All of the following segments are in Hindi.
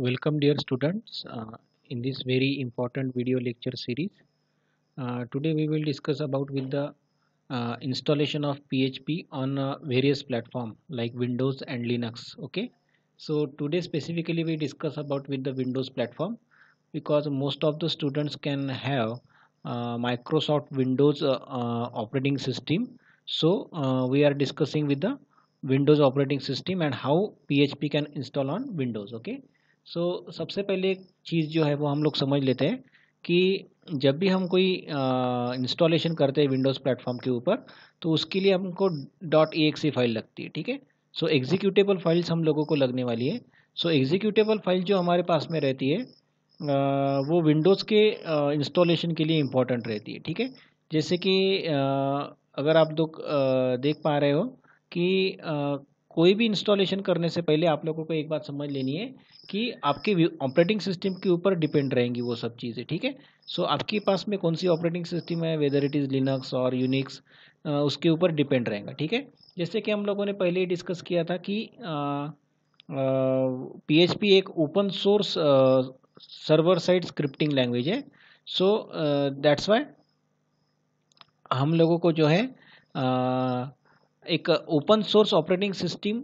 Welcome dear students uh, in this very important video lecture series. Uh, today we will discuss about with the uh, installation of PHP on uh, various platform like Windows and Linux. Okay. So today specifically we discuss about with the Windows platform because most of the students can have uh, Microsoft Windows uh, operating system. So we are discussing with the Windows operating system and how PHP can install on Windows. Okay. सो सबसे पहले एक चीज़ जो है वो हम लोग समझ लेते हैं कि जब भी हम कोई इंस्टॉलेशन करते हैं विंडोज़ प्लेटफॉर्म के ऊपर तो उसके लिए हमको डॉट ई फाइल लगती है ठीक है सो एग्जीक्यूटेबल फाइल्स हम लोगों को लगने वाली है सो एग्जीक्यूटेबल फाइल जो हमारे पास में रहती है आ, वो विंडोज़ के इंस्टॉलेशन के लिए इम्पॉर्टेंट रहती है ठीक है जैसे कि आ, अगर आप लोग देख पा रहे हो कि आ, कोई भी इंस्टॉलेशन करने से पहले आप लोगों को एक बात समझ लेनी है कि आपके ऑपरेटिंग सिस्टम के ऊपर डिपेंड रहेंगी वो सब चीज़ें ठीक है सो so, आपके पास में कौन सी ऑपरेटिंग सिस्टम है वेदर इट इज़ लिनक्स और यूनिक्स उसके ऊपर डिपेंड रहेगा ठीक है जैसे कि हम लोगों ने पहले ही डिस्कस किया था कि पी एच पी एक open source server side scripting language है सो दैट्स वाई हम लोगों को जो है uh, एक ओपन सोर्स ऑपरेटिंग सिस्टम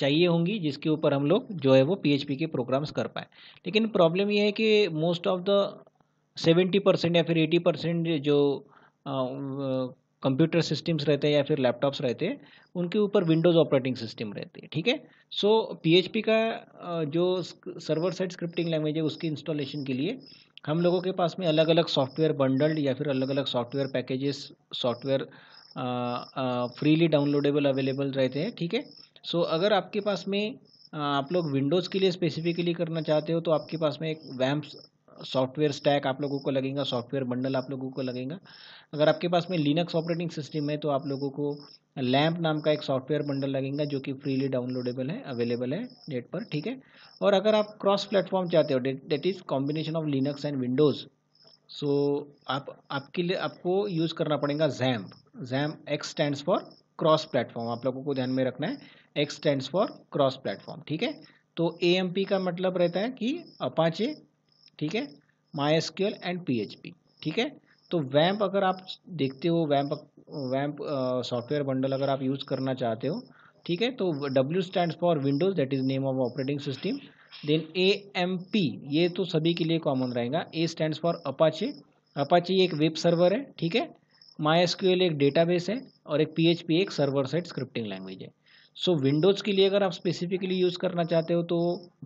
चाहिए होंगी जिसके ऊपर हम लोग जो है वो पीएचपी के प्रोग्राम्स कर पाए लेकिन प्रॉब्लम ये है कि most of the seventy percent या फिर एटी परसेंट जो कंप्यूटर सिस्टम्स रहते हैं या फिर लैपटॉप्स रहते हैं उनके ऊपर विंडोज़ ऑपरेटिंग सिस्टम रहते हैं ठीक है सो पीएचपी का जो सर्वर साइड स्क्रिप्टिंग लैंग्वेज है उसकी इंस्टॉलेशन के लिए हम लोगों के पास में अलग अलग सॉफ्टवेयर बंडल्ड या फिर अलग अलग software packages software freely downloadable available रहते हैं ठीक है सो so, अगर आपके पास में आप लोग विंडोज़ के लिए स्पेसिफिकली करना चाहते हो तो आपके पास में एक वैम्प्स सॉफ्टवेयर स्टैक आप लोगों को लगेगा सॉफ्टवेयर बंडल आप लोगों को लगेगा अगर आपके पास में लिनक्स ऑपरेटिंग सिस्टम है तो आप लोगों को लैम्प नाम का एक सॉफ्टवेयर बंडल लगेगा जो कि फ्रीली डाउनलोडेबल है अवेलेबल है नेट पर ठीक है और अगर आप क्रॉस प्लेटफॉर्म चाहते हो that is combination of Linux and Windows so so, आप आपके लिए आपको यूज़ करना पड़ेगा XAMPP XAMPP X stands for cross platform आप लोगों को ध्यान में रखना है X stands for cross platform ठीक है तो ए का मतलब रहता है कि अपाचे ठीक है क्यूएल एंड पी ठीक है तो वैम्प अगर आप देखते हो वैम्प वैम्प सॉफ्टवेयर बंडल अगर आप यूज़ करना चाहते हो ठीक है तो W stand for Windows that is name of operating system then A M P ये तो सभी के लिए कॉमन रहेगा A stands for Apache Apache एक वेब सर्वर है ठीक है माई एक डेटाबेस है और एक पी एक सर्वर साइड स्क्रिप्टिंग लैंग्वेज है सो so, विंडोज़ के लिए अगर आप स्पेसिफिकली यूज़ करना चाहते हो तो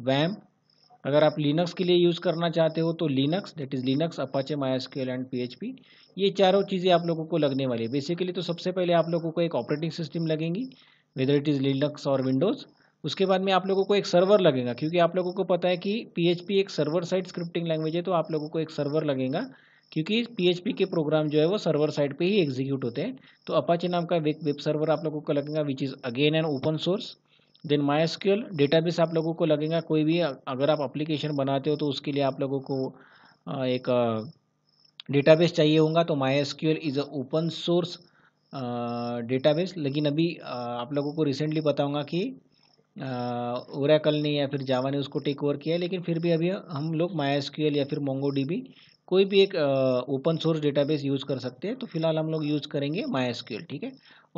वैम अगर आप लिनक्स के लिए यूज़ करना चाहते हो तो Linux that is Linux Apache QL and P ये चारों चीज़ें आप लोगों को लगने वाली है बेसिकली तो सबसे पहले आप लोगों को एक ऑपरेटिंग सिस्टम लगेंगी वेदर इट इज़ लिनक्स और विंडोज़ उसके बाद में आप लोगों को एक सर्वर लगेगा क्योंकि आप लोगों को पता है कि PHP एक सर्वर साइड स्क्रिप्टिंग लैंग्वेज है तो आप लोगों को एक सर्वर लगेगा क्योंकि PHP के प्रोग्राम जो है वो सर्वर साइड पे ही एग्जीक्यूट होते हैं तो अपाचे नाम का वेब सर्वर आप लोगों को लगेगा which is again an open source then MySQL database आप लोगों को लगेगा कोई भी अगर आप अप्लीकेशन बनाते हो तो उसके लिए आप लोगों को एक डेटाबेस चाहिए होगा तो MySQL is a open source database लेकिन अभी आप लोगों को रिसेंटली बताऊँगा कि ओरेकल ने या फिर जावा ने उसको टेक ओवर किया लेकिन फिर भी अभी हम लोग मायास्क्यूएल या फिर मोंगो कोई भी एक ओपन सोर्स डेटाबेस यूज़ कर सकते हैं तो फिलहाल हम लोग यूज़ करेंगे मायास्क्यूएल ठीक है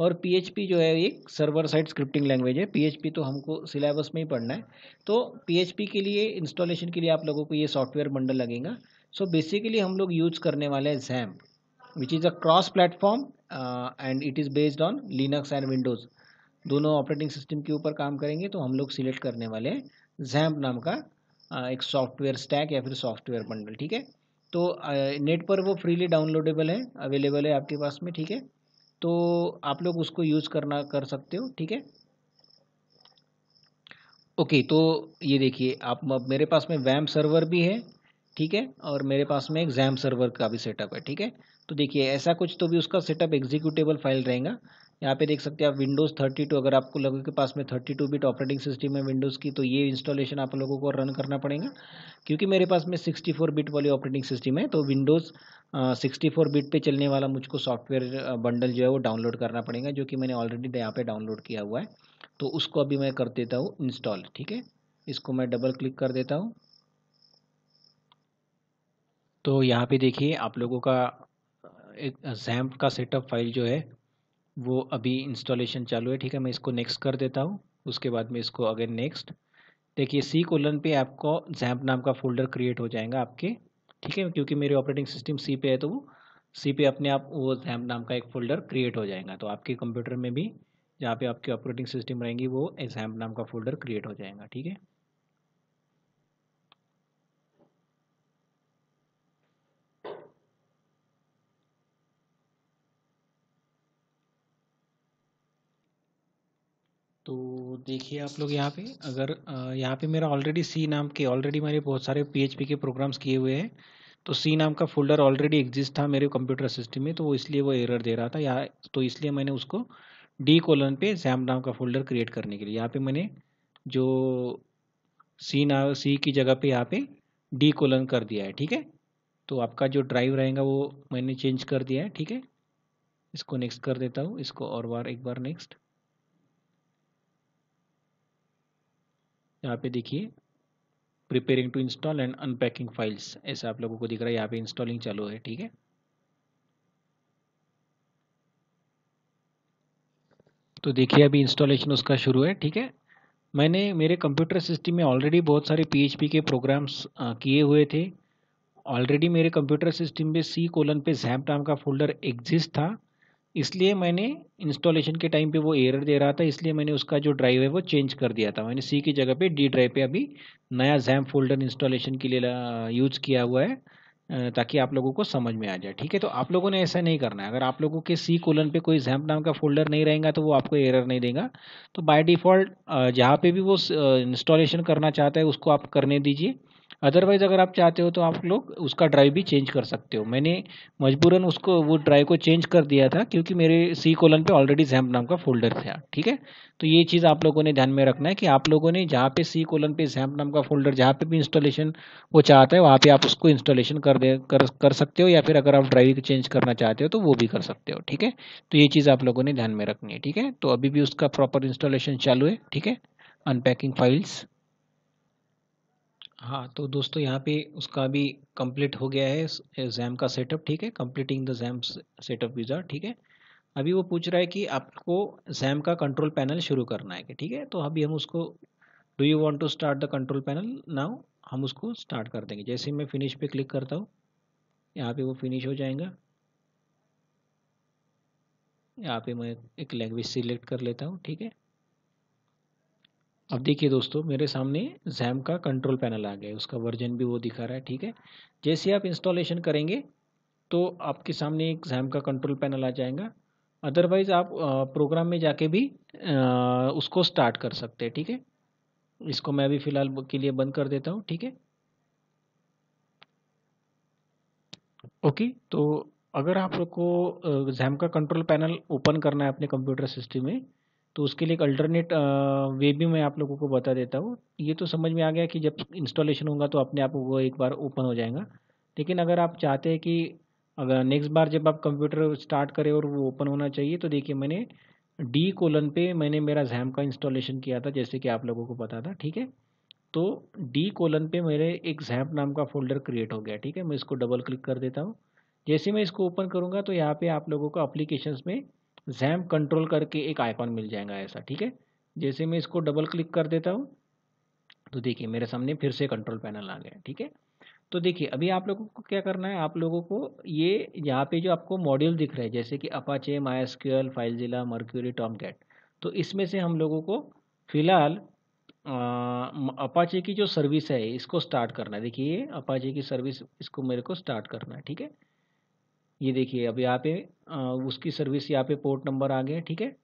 और PHP जो है एक सर्वर साइड स्क्रिप्टिंग लैंग्वेज है PHP तो हमको सिलेबस में ही पढ़ना है तो PHP के लिए इंस्टॉलेशन के लिए आप लोगों को ये सॉफ्टवेयर बंडल लगेगा सो so बेसिकली हम लोग यूज करने वाले हैं XAMPP which is a cross platform and it is based on Linux and Windows दोनों ऑपरेटिंग सिस्टम के ऊपर काम करेंगे तो हम लोग सिलेक्ट करने वाले हैं जैम्प नाम का एक सॉफ्टवेयर स्टैक या फिर सॉफ्टवेयर बंडल ठीक है तो नेट पर वो फ्रीली डाउनलोडेबल है अवेलेबल है आपके पास में ठीक है तो आप लोग उसको यूज़ करना कर सकते हो ठीक है ओके तो ये देखिए आप मेरे पास में वैम सर्वर भी है ठीक है और मेरे पास में एक जैम्प सर्वर का भी सेटअप है ठीक है तो देखिए ऐसा कुछ तो भी उसका सेटअप एग्जीक्यूटेबल फाइल रहेगा यहाँ पे देख सकते हैं आप विंडोज़ 32 अगर आपको लोगों के पास में 32 बिट ऑपरेटिंग सिस्टम है विंडोज़ की तो ये इंस्टॉलेशन आप लोगों को रन करना पड़ेगा क्योंकि मेरे पास में 64 बिट वाली ऑपरेटिंग सिस्टम है तो विंडोज़ 64 बिट पे चलने वाला मुझको सॉफ्टवेयर बंडल जो है वो डाउनलोड करना पड़ेगा जो कि मैंने ऑलरेडी यहाँ पर डाउनलोड किया हुआ है तो उसको अभी मैं कर देता हूँ इंस्टॉल ठीक है इसको मैं डबल क्लिक कर देता हूँ तो यहाँ पे देखिए आप लोगों का एक जैम्प का सेटअप फाइल जो है वो अभी इंस्टॉलेशन चालू है ठीक है मैं इसको नेक्स्ट कर देता हूँ उसके बाद में इसको अगेन नेक्स्ट देखिए सी कोलन पे आपको जैम्प नाम का फोल्डर क्रिएट हो जाएगा आपके ठीक है क्योंकि मेरे ऑपरेटिंग सिस्टम सी पे है तो वो सी पे अपने आप वो जैम्प नाम का एक फोल्डर क्रिएट हो जाएगा तो आपके कंप्यूटर में भी जहाँ पे आपकी ऑपरेटिंग सिस्टम रहेंगी वो जैम्प नाम का फोल्डर क्रिएट हो जाएगा ठीक है तो देखिए आप लोग यहाँ पे अगर यहाँ पे मेरा ऑलरेडी सी नाम के ऑलरेडी मेरे बहुत सारे पीएचपी के प्रोग्राम्स किए हुए हैं तो सी नाम का फोल्डर ऑलरेडी एग्जिस्ट था मेरे कंप्यूटर सिस्टम में तो वो इसलिए वो एरर दे रहा था या तो इसलिए मैंने उसको डी कोलन पे सैम नाम का फोल्डर क्रिएट करने के लिए यहाँ पे मैंने जो सी ना सी की जगह पे यहाँ पे डी कोलन कर दिया है ठीक है तो आपका जो ड्राइव रहेगा वो मैंने चेंज कर दिया है ठीक है इसको नेक्स्ट कर देता हूँ इसको और बार एक बार नेक्स्ट यहाँ पे देखिए preparing to install and unpacking files ऐसा आप लोगों को दिख रहा है यहाँ पे इंस्टॉलिंग चालू है ठीक है तो देखिए अभी इंस्टॉलेशन उसका शुरू है ठीक है मैंने मेरे कंप्यूटर सिस्टम में ऑलरेडी बहुत सारे पीएचपी के प्रोग्राम्स किए हुए थे ऑलरेडी मेरे कंप्यूटर सिस्टम में सी कोलन पे जैप नाम का फोल्डर एग्जिस्ट था इसलिए मैंने इंस्टॉलेशन के टाइम पे वो एरर दे रहा था इसलिए मैंने उसका जो ड्राइव है वो चेंज कर दिया था मैंने सी की जगह पे डी ड्राइव पे अभी नया जैम फोल्डर इंस्टॉलेशन के लिए यूज़ किया हुआ है ताकि आप लोगों को समझ में आ जाए ठीक है तो आप लोगों ने ऐसा नहीं करना है अगर आप लोगों के सी कोलन पे कोई जैम्प नाम का फोल्डर नहीं रहेगा तो वो आपको एरर नहीं देगा तो बाय डिफ़ॉल्ट जहाँ पे भी वो इंस्टॉलेशन करना चाहता है उसको आप करने दीजिए अदरवाइज़ अगर आप चाहते हो तो आप लोग उसका ड्राइव भी चेंज कर सकते हो मैंने मजबूरन उसको वो ड्राइव को चेंज कर दिया था क्योंकि मेरे सी कॉलन पे ऑलरेडी जैम्प नाम का फोल्डर था ठीक है तो ये चीज़ आप लोगों ने ध्यान में रखना है कि आप लोगों ने जहाँ पे सी कॉलन पे जैम्प नाम का फोल्डर जहाँ पे भी इंस्टॉलेशन वो चाहता है वहाँ पर आप उसको इंस्टॉलेशन कर दे कर कर सकते हो या फिर अगर आप ड्राइव चेंज करना चाहते हो तो वो भी कर सकते हो ठीक है तो ये चीज़ आप लोगों ने ध्यान में रखनी है ठीक है तो अभी भी उसका प्रॉपर इंस्टॉलेशन चालू है ठीक है अनपैकिंग फाइल्स हाँ, तो दोस्तों यहाँ पे उसका भी कंप्लीट हो गया है जैम का सेटअप ठीक है कंप्लीटिंग द जैम सेटअप वीजा ठीक है अभी वो पूछ रहा है कि आपको जैम का कंट्रोल पैनल शुरू करना है ठीक है तो अभी हम उसको do you want to start the control panel now हम उसको स्टार्ट कर देंगे जैसे मैं फिनिश पे क्लिक करता हूँ यहाँ पे वो फिनिश हो जाएगा यहाँ पे मैं एक लैंग्वेज सिलेक्ट कर लेता हूँ ठीक है अब देखिए दोस्तों मेरे सामने जैम का कंट्रोल पैनल आ गया है उसका वर्जन भी वो दिखा रहा है ठीक है जैसे आप इंस्टॉलेशन करेंगे तो आपके सामने एक जैम का कंट्रोल पैनल आ जाएगा अदरवाइज़ आप प्रोग्राम में जाके भी उसको स्टार्ट कर सकते हैं ठीक है थीके? इसको मैं अभी फ़िलहाल के लिए बंद कर देता हूँ ठीक है ओके तो अगर आप लोग को जैम का कंट्रोल पैनल ओपन करना है अपने कंप्यूटर सिस्टम में तो उसके लिए एक अल्टरनेट वे भी मैं आप लोगों को बता देता हूँ ये तो समझ में आ गया कि जब इंस्टॉलेशन होगा तो अपने आप वो एक बार ओपन हो जाएगा लेकिन अगर आप चाहते हैं कि अगर नेक्स्ट बार जब आप कंप्यूटर स्टार्ट करें और वो ओपन होना चाहिए तो देखिए मैंने डी कोलन पे मैंने मेरा जैम का इंस्टॉलेशन किया था जैसे कि आप लोगों को पता था ठीक है तो डी कोलन पे मेरे एक जैम्प नाम का फोल्डर क्रिएट हो गया ठीक है मैं इसको डबल क्लिक कर देता हूँ जैसे मैं इसको ओपन करूँगा तो यहाँ पे आप लोगों को अप्लीकेशन में जैम कंट्रोल करके एक आइकॉन मिल जाएगा ऐसा ठीक है जैसे मैं इसको डबल क्लिक कर देता हूँ तो देखिए मेरे सामने फिर से कंट्रोल पैनल आ गया ठीक है तो देखिए अभी आप लोगों को क्या करना है आप लोगों को ये यहाँ पे जो आपको मॉड्यूल दिख रहे हैं जैसे कि Apache MySQL FileZilla Mercury Cat तो इसमें से हम लोगों को फिलहाल अपाचे की जो सर्विस है इसको स्टार्ट करना है देखिए अपाचे की सर्विस इसको मेरे को स्टार्ट करना है ठीक है ये देखिए अब यहाँ पे उसकी सर्विस यहाँ पे पोर्ट नंबर आ गया ठीक है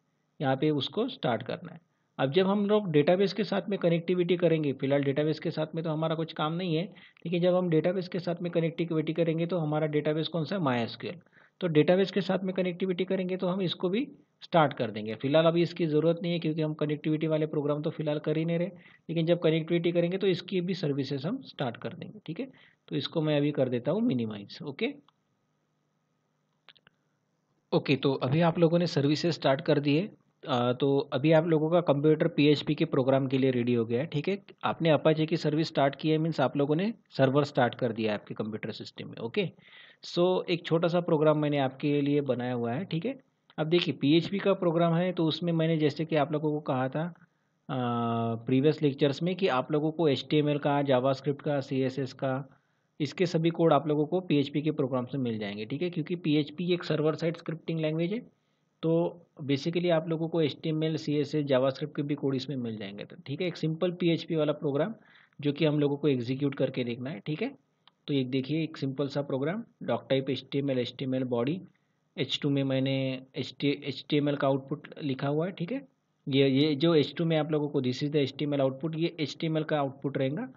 यहाँ पे उसको स्टार्ट करना है अब जब हम लोग डेटाबेस के साथ में कनेक्टिविटी करेंगे फिलहाल डेटाबेस के साथ में तो हमारा कुछ काम नहीं है लेकिन जब हम डेटाबेस के साथ में कनेक्टिविटी करेंगे तो हमारा डेटाबेस कौन सा है मायास्क्यूएल तो डेटाबेस के साथ में कनेक्टिविटी करेंगे तो हम इसको भी स्टार्ट कर देंगे फिलहाल अभी इसकी ज़रूरत नहीं है क्योंकि हम कनेक्टिविटी वाले प्रोग्राम तो फिलहाल कर ही नहीं रहे लेकिन जब कनेक्टिविटी करेंगे तो इसकी भी सर्विसेज हम स्टार्ट कर देंगे ठीक है तो इसको मैं अभी कर देता हूँ मिनिमाइज ओके ओके तो अभी आप लोगों ने सर्विसेज स्टार्ट कर दिए तो अभी आप लोगों का कंप्यूटर पीएचपी के प्रोग्राम के लिए रेडी हो गया है ठीक है आपने अपाचे की सर्विस स्टार्ट की है मीन्स आप लोगों ने सर्वर स्टार्ट कर दिया है आपके कंप्यूटर सिस्टम में ओके सो so, एक छोटा सा प्रोग्राम मैंने आपके लिए बनाया हुआ है ठीक है अब देखिए पीएचपी का प्रोग्राम है तो उसमें मैंने जैसे कि आप लोगों को कहा था प्रीवियस लेक्चर्स में कि आप लोगों को एच का जावा का सी का इसके सभी कोड आप लोगों को पीएचपी के प्रोग्राम से मिल जाएंगे ठीक है क्योंकि पीएचपी एक सर्वर साइड स्क्रिप्टिंग लैंग्वेज है तो बेसिकली आप लोगों को H T M L C S S script के भी कोड इसमें मिल जाएंगे तो ठीक है एक सिंपल पी वाला प्रोग्राम जो कि हम लोगों को एग्जीक्यूट करके देखना है ठीक है तो एक देखिए एक सिंपल सा program doc type H T M L H T M L body H two में मैंने H T H T M L का आउटपुट लिखा हुआ है ठीक है ये ये जो एच टू में आप लोगों को this is the H T M L output ये एच टी एम एल का आउटपुट रहेगा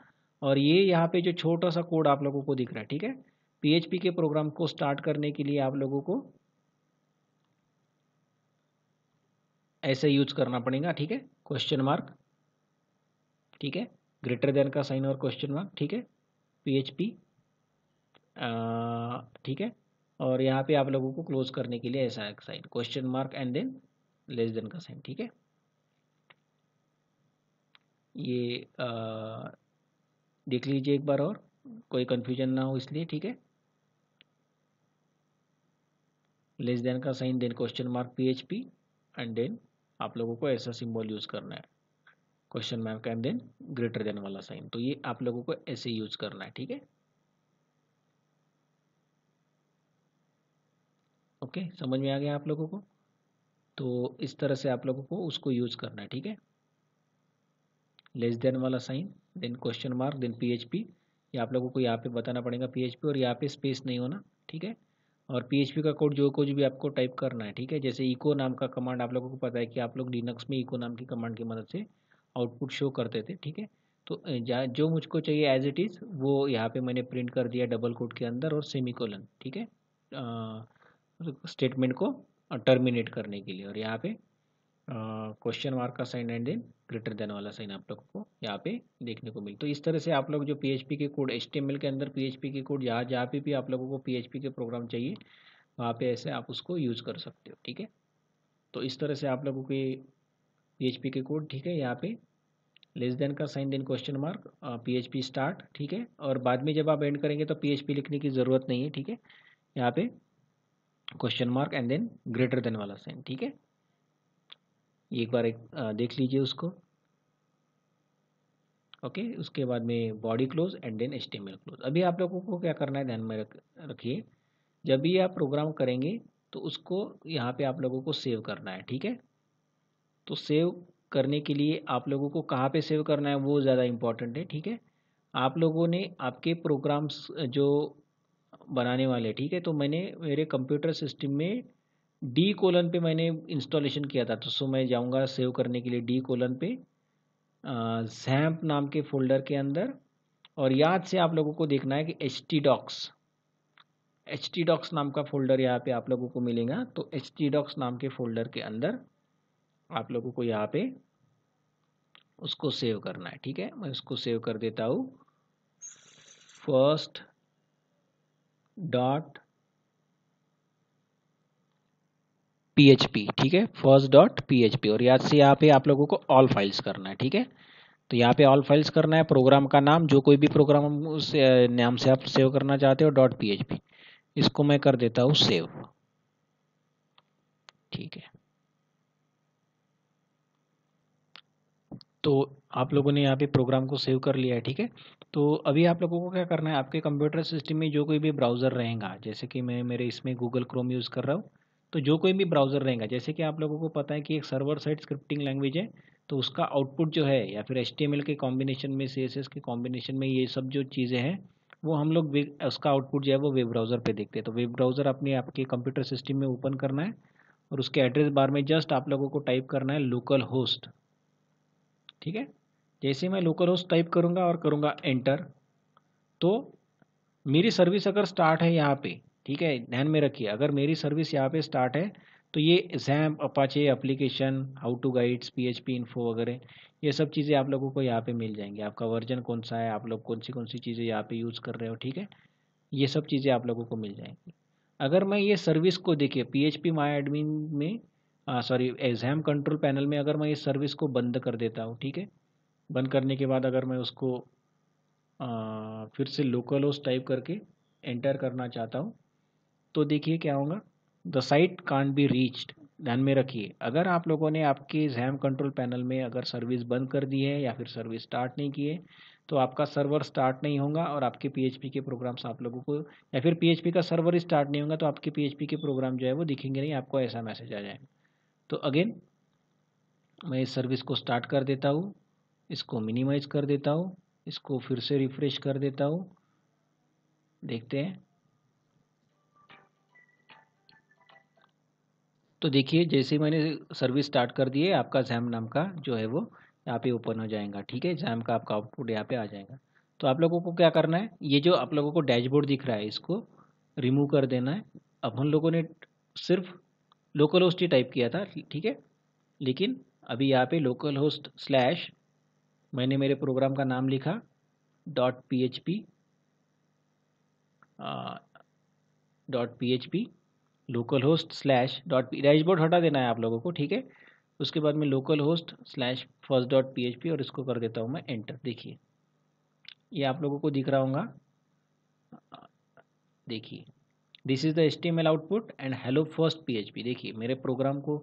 और ये यहाँ पे जो छोटा सा कोड आप लोगों को दिख रहा है ठीक है पीएचपी के प्रोग्राम को स्टार्ट करने के लिए आप लोगों को ऐसे यूज करना पड़ेगा ठीक है क्वेश्चन मार्क ठीक है ग्रेटर देन का साइन और क्वेश्चन मार्क ठीक है पीएचपी ठीक है और यहाँ पे आप लोगों को क्लोज करने के लिए ऐसा एक sign question mark and then less than का साइन ठीक है ये देख लीजिए एक बार और कोई कन्फ्यूजन ना हो इसलिए ठीक है लेस देन का sign then question mark P H P and then आप लोगों को ऐसा सिंबल यूज़ करना है question mark and then greater than वाला साइन तो ये आप लोगों को ऐसे यूज़ करना है ठीक है ओके समझ में आ गया आप लोगों को तो इस तरह से आप लोगों को उसको यूज़ करना है ठीक है लेस देन वाला sign then question mark then PHP ये आप लोगों को यहाँ पे बताना पड़ेगा पीएचपी और यहाँ पे स्पेस नहीं होना ठीक है और पीएचपी का कोड जो कुछ भी आपको टाइप करना है ठीक है जैसे इको नाम का कमांड आप लोगों को पता है कि आप लोग लिनक्स में इको नाम की कमांड की मदद से आउटपुट शो करते थे ठीक है तो जो मुझको चाहिए एज इट इज़ वो यहाँ पर मैंने प्रिंट कर दिया डबल कोड के अंदर और सेमी कोलन ठीक है स्टेटमेंट को टर्मिनेट करने के लिए और यहाँ पे क्वेश्चन मार्क का sign and then greater than वाला साइन आप लोग को यहाँ पे देखने को मिले तो इस तरह से आप लोग जो पीएचपी के कोड एच के अंदर पीएचपी के कोड जहाँ जहाँ पे भी आप लोगों को पीएचपी के प्रोग्राम चाहिए वहाँ पे ऐसे आप उसको यूज़ कर सकते हो ठीक है तो इस तरह से आप लोगों के पी के कोड ठीक है यहाँ पे लेस देन का sign then question mark P start ठीक है और बाद में जब आप एंड करेंगे तो पी लिखने की ज़रूरत नहीं है ठीक है यहाँ पे question mark and then greater than वाला साइन ठीक है एक बार एक देख लीजिए उसको ओके okay, उसके बाद में body close and then H close अभी आप लोगों को क्या करना है ध्यान में रख रखिए जब भी आप प्रोग्राम करेंगे तो उसको यहाँ पे आप लोगों को सेव करना है ठीक है तो सेव करने के लिए आप लोगों को कहाँ पे सेव करना है वो ज़्यादा इम्पॉर्टेंट है ठीक है आप लोगों ने आपके प्रोग्राम्स जो बनाने वाले ठीक है तो मैंने मेरे कंप्यूटर सिस्टम में डी कोलन पे मैंने इंस्टॉलेशन किया था तो सो मैं जाऊंगा सेव करने के लिए डी कोलन पे सैम्प नाम के फोल्डर के अंदर और याद से आप लोगों को देखना है कि H T docs H T docs नाम का फोल्डर यहाँ पे आप लोगों को मिलेगा तो एच टी डॉक्स नाम के फोल्डर के अंदर आप लोगों को यहाँ पे उसको सेव करना है ठीक है मैं उसको सेव कर देता हूँ फर्स्ट डॉट php ठीक है फर्स्ट डॉट पी और यहाँ से यहाँ पे आप लोगों को ऑल फाइल्स करना है ठीक है तो यहाँ पे ऑल फाइल्स करना है प्रोग्राम का नाम जो कोई भी प्रोग्राम उस नाम से आप सेव करना चाहते हो डॉट पी इसको मैं कर देता हूँ सेव ठीक है तो आप लोगों ने यहाँ पे प्रोग्राम को सेव कर लिया है ठीक है तो अभी आप लोगों को क्या करना है आपके कंप्यूटर सिस्टम में जो कोई भी ब्राउज़र रहेगा जैसे कि मैं मेरे इसमें गूगल क्रोम यूज़ कर रहा हूँ तो जो कोई भी ब्राउज़र रहेगा जैसे कि आप लोगों को पता है कि एक सर्वर साइड स्क्रिप्टिंग लैंग्वेज है तो उसका आउटपुट जो है या फिर एच के कॉम्बिनेशन में सी के कॉम्बिनेशन में ये सब जो चीज़ें हैं वो हम लोग उसका आउटपुट जो है वो वेब ब्राउज़र पे देखते हैं तो वेब ब्राउज़र अपने आपके कंप्यूटर सिस्टम में ओपन करना है और उसके एड्रेस बार में जस्ट आप लोगों को टाइप करना है लोकल होस्ट ठीक है जैसे मैं लोकल होस्ट टाइप करूँगा और करूँगा एंटर तो मेरी सर्विस अगर स्टार्ट है यहाँ पे ठीक है ध्यान में रखिए अगर मेरी सर्विस यहाँ पे स्टार्ट है तो ये XAMPP Apache application how to guides P H P info वगैरह ये सब चीज़ें आप लोगों को यहाँ पे मिल जाएंगी आपका वर्जन कौन सा है आप लोग कौन सी कौन सी चीज़ें यहाँ पे यूज़ कर रहे हो ठीक है ये सब चीज़ें आप लोगों को मिल जाएंगी अगर मैं ये सर्विस को देखिए P H P my admin में सॉरी एग्जाम कंट्रोल पैनल में अगर मैं ये सर्विस को बंद कर देता हूँ ठीक है बंद करने के बाद अगर मैं उसको आ, फिर से लोकल होस्ट टाइप करके एंटर करना चाहता हूँ तो देखिए क्या होगा the site can't be reached ध्यान में रखिए अगर आप लोगों ने आपके जैम कंट्रोल पैनल में अगर सर्विस बंद कर दी है या फिर सर्विस स्टार्ट नहीं की है तो आपका सर्वर स्टार्ट नहीं होगा और आपके पीएचपी के प्रोग्राम्स आप लोगों को या फिर पीएचपी का सर्वर स्टार्ट नहीं होगा तो आपके पीएचपी के प्रोग्राम जो है वो दिखेंगे नहीं आपको ऐसा मैसेज आ जाएगा तो अगेन मैं इस सर्विस को स्टार्ट कर देता हूँ इसको मिनिमाइज कर देता हूँ इसको फिर से रिफ्रेश कर देता हूँ देखते हैं तो देखिए जैसे मैंने सर्विस स्टार्ट कर दी है आपका जैम नाम का जो है वो यहाँ पे ओपन हो जाएगा ठीक है जैम का आपका आउटपुट यहाँ पे आ जाएगा तो आप लोगों को क्या करना है ये जो आप लोगों को डैशबोर्ड दिख रहा है इसको रिमूव कर देना है अब हम लोगों ने सिर्फ लोकल होस्ट ही टाइप किया था ठीक है लेकिन अभी यहाँ पे लोकल होस्ट स्लैश मैंने मेरे प्रोग्राम का नाम लिखा dot P H P dot P H P local host slash dot dashboard हटा देना है आप लोगों को ठीक है उसके बाद में local host slash first dot P H P और इसको कर देता हूँ मैं एंटर देखिए ये आप लोगों को दिख रहा होगा देखिए this is the S T M L output and hello first P H P देखिए मेरे प्रोग्राम को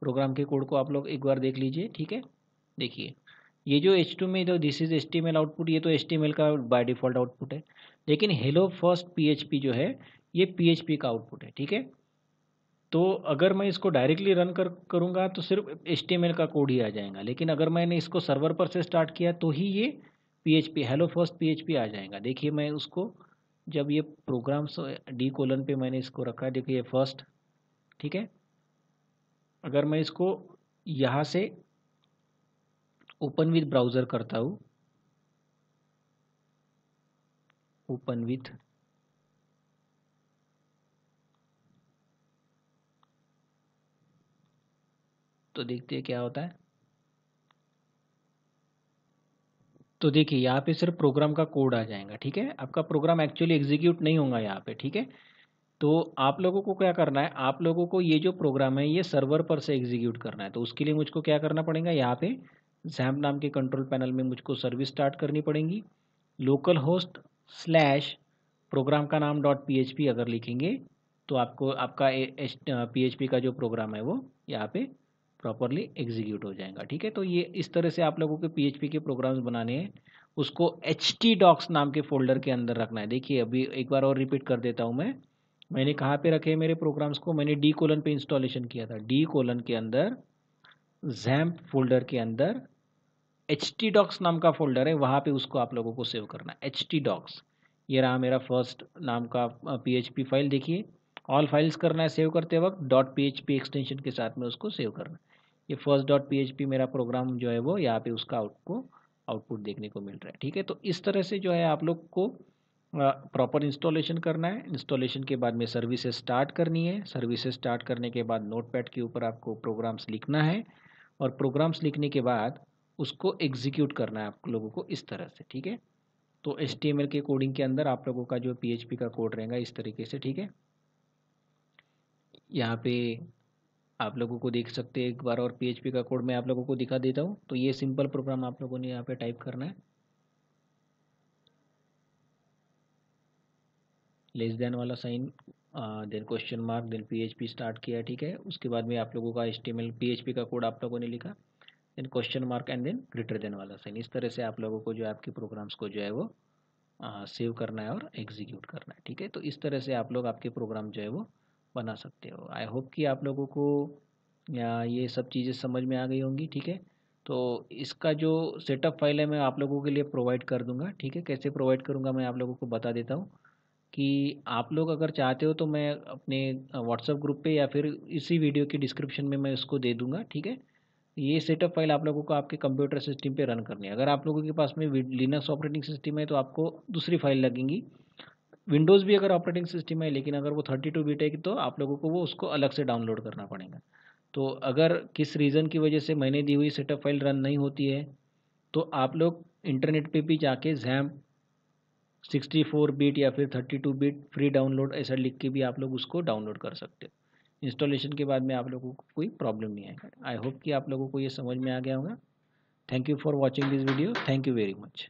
प्रोग्राम के कोड को आप लोग एक बार देख लीजिए ठीक है देखिए ये जो एच टू में जो this is S T M L output ये तो एस टी एम एल का बाय डिफ़ॉल्ट आउटपुट है लेकिन hello first P H P जो है ये पी एच पी का आउटपुट है ठीक है तो अगर मैं इसको डायरेक्टली रन कर करूँगा तो सिर्फ एच का कोड ही आ जाएगा लेकिन अगर मैंने इसको सर्वर पर से स्टार्ट किया तो ही ये P H hello first P आ जाएगा देखिए मैं उसको जब ये प्रोग्राम्स डी कोलन पे मैंने इसको रखा देखिए ये फर्स्ट ठीक है अगर मैं इसको यहाँ से ओपन विथ ब्राउज़र करता हूँ ओपन विथ तो देखते हैं क्या होता है तो देखिए यहाँ पे सिर्फ प्रोग्राम का कोड आ जाएगा ठीक है आपका प्रोग्राम एक्चुअली एग्जीक्यूट नहीं होगा यहाँ पे ठीक है तो आप लोगों को क्या करना है आप लोगों को ये जो प्रोग्राम है ये सर्वर पर से एग्जीक्यूट करना है तो उसके लिए मुझको क्या करना पड़ेगा यहाँ पे जैम्प नाम के कंट्रोल पैनल में मुझको सर्विस स्टार्ट करनी पड़ेगी लोकल होस्ट स्लैश प्रोग्राम का नाम डॉट पी अगर लिखेंगे तो आपको आपका पी का जो प्रोग्राम है वो यहाँ पे प्रॉपरली एग्जीक्यूट हो जाएगा ठीक है तो ये इस तरह से आप लोगों के पीएचपी के प्रोग्राम्स बनाने हैं उसको एच टी डॉक्स नाम के फोल्डर के अंदर रखना है देखिए अभी एक बार और रिपीट कर देता हूँ मैं मैंने कहाँ पे रखे मेरे प्रोग्राम्स को मैंने डी कोलन पे इंस्टॉलेशन किया था डी कोलन के अंदर जैम्प फोल्डर के अंदर एच टी डॉक्स नाम का फोल्डर है वहाँ पे उसको आप लोगों को सेव करना है एच टी डॉक्स ये रहा मेरा फर्स्ट नाम का पी एच पी फाइल देखिए ऑल फाइल्स करना है सेव करते वक्त dot P H P extension के साथ में उसको सेव करना है ये फर्स्ट डॉट पी मेरा प्रोग्राम जो है वो यहाँ पे उसका आउट को आउटपुट देखने को मिल रहा है ठीक है तो इस तरह से जो है आप लोग को प्रॉपर इंस्टॉलेशन करना है इंस्टॉलेशन के बाद में सर्विसेज स्टार्ट करनी है सर्विसेज स्टार्ट करने के बाद नोटपैड के ऊपर आपको प्रोग्राम्स लिखना है और प्रोग्राम्स लिखने के बाद उसको एग्जीक्यूट करना है आप लोगों को इस तरह से ठीक है तो एस के कोडिंग के अंदर आप लोगों का जो पी का कोड रहेगा इस तरीके से ठीक है यहाँ पे आप लोगों को देख सकते हैं एक बार और पी का कोड मैं आप लोगों को दिखा देता हूँ तो ये सिंपल प्रोग्राम आप लोगों ने यहाँ पे टाइप करना है लेस देन वाला sign then question mark then PHP start किया ठीक है उसके बाद में आप लोगों का एच पीएचपी का कोड आप लोगों ने लिखा then question mark and then greater than वाला साइन इस तरह से आप लोगों को जो है आपके प्रोग्राम्स को जो है वो सेव करना है और एग्जीक्यूट करना है ठीक है तो इस तरह से आप लोग आपके प्रोग्राम जो है वो बना सकते हो आई होप कि आप लोगों को ये सब चीज़ें समझ में आ गई होंगी ठीक है तो इसका जो सेटअप फाइल है मैं आप लोगों के लिए प्रोवाइड कर दूंगा ठीक है कैसे प्रोवाइड करूंगा मैं आप लोगों को बता देता हूँ कि आप लोग अगर चाहते हो तो मैं अपने व्हाट्सएप ग्रुप पे या फिर इसी वीडियो के डिस्क्रिप्शन में मैं इसको दे दूंगा ठीक है ये सेटअप फाइल आप लोगों को आपके कंप्यूटर सिस्टम पे रन करनी है अगर आप लोगों के पास में लिनक्स ऑपरेटिंग सिस्टम है तो आपको दूसरी फाइल लगेंगी विंडोज़ भी अगर ऑपरेटिंग सिस्टम है लेकिन अगर वो थर्टी टू बीट है तो आप लोगों को वो उसको अलग से डाउनलोड करना पड़ेगा तो अगर किस रीज़न की वजह से मैंने दी हुई सेटअप फाइल रन नहीं होती है तो आप लोग इंटरनेट पे भी जाके जैम सिक्सटी फोर बीट या फिर thirty two bit free download ऐसा लिख के भी आप लोग उसको डाउनलोड कर सकते हो इंस्टॉलेशन के बाद में आप लोगों को कोई प्रॉब्लम नहीं आएगा आई होप कि आप लोगों को ये समझ में आ गया होगा thank you for watching this video thank you very much